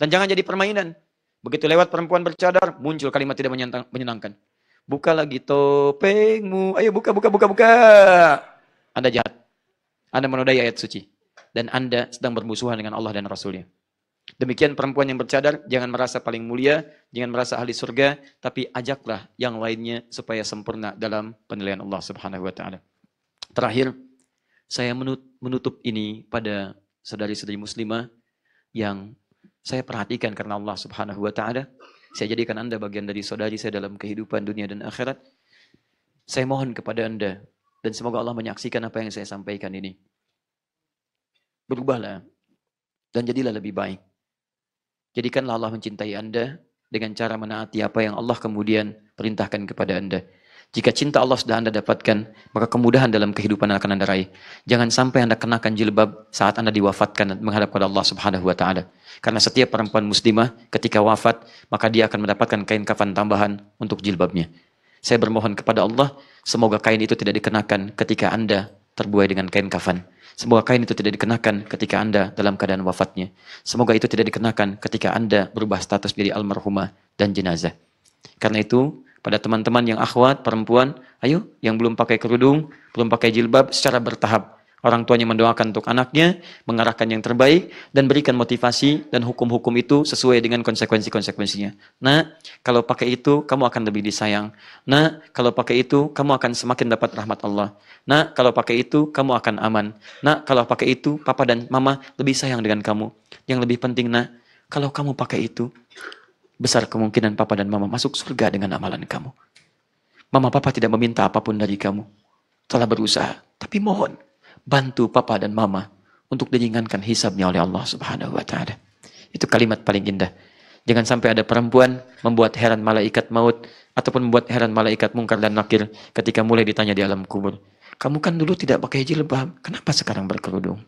Dan jangan jadi permainan. Begitu lewat perempuan bercadar, muncul kalimat tidak menyenangkan. Buka lagi topengmu. Ayo buka, buka, buka, buka. Anda jahat. Anda menodai ayat suci. Dan Anda sedang bermusuhan dengan Allah dan Rasulnya. Demikian perempuan yang bercadar, jangan merasa paling mulia, jangan merasa ahli surga, tapi ajaklah yang lainnya supaya sempurna dalam penilaian Allah Subhanahu wa taala. Terakhir, saya menutup ini pada saudari-saudari muslimah yang saya perhatikan karena Allah Subhanahu wa taala. Saya jadikan Anda bagian dari saudari saya dalam kehidupan dunia dan akhirat. Saya mohon kepada Anda dan semoga Allah menyaksikan apa yang saya sampaikan ini. Berubahlah dan jadilah lebih baik. Jadikanlah Allah mencintai Anda dengan cara menaati apa yang Allah kemudian perintahkan kepada Anda. Jika cinta Allah sudah Anda dapatkan, maka kemudahan dalam kehidupan akan Anda raih. Jangan sampai Anda kenakan jilbab saat Anda diwafatkan menghadap kepada Allah Subhanahu wa taala. Karena setiap perempuan muslimah ketika wafat, maka dia akan mendapatkan kain kafan tambahan untuk jilbabnya. Saya bermohon kepada Allah, semoga kain itu tidak dikenakan ketika Anda terbuai dengan kain kafan. Semoga kain itu tidak dikenakan ketika Anda dalam keadaan wafatnya. Semoga itu tidak dikenakan ketika Anda berubah status menjadi almarhumah dan jenazah. Karena itu, pada teman-teman yang akhwat, perempuan, ayo yang belum pakai kerudung, belum pakai jilbab secara bertahap. Orang tuanya mendoakan untuk anaknya, mengarahkan yang terbaik, dan berikan motivasi dan hukum-hukum itu sesuai dengan konsekuensi-konsekuensinya. Nah, kalau pakai itu, kamu akan lebih disayang. Nah, kalau pakai itu, kamu akan semakin dapat rahmat Allah. Nah, kalau pakai itu, kamu akan aman. Nah, kalau pakai itu, papa dan mama lebih sayang dengan kamu. Yang lebih penting, nah, kalau kamu pakai itu, besar kemungkinan papa dan mama masuk surga dengan amalan kamu. Mama papa tidak meminta apapun dari kamu. Telah berusaha. Tapi mohon, bantu papa dan mama untuk diringankan hisabnya oleh Allah subhanahu wa ta'ala. Itu kalimat paling indah. Jangan sampai ada perempuan membuat heran malaikat maut ataupun membuat heran malaikat mungkar dan nakir ketika mulai ditanya di alam kubur. Kamu kan dulu tidak pakai jilbab, kenapa sekarang berkerudung?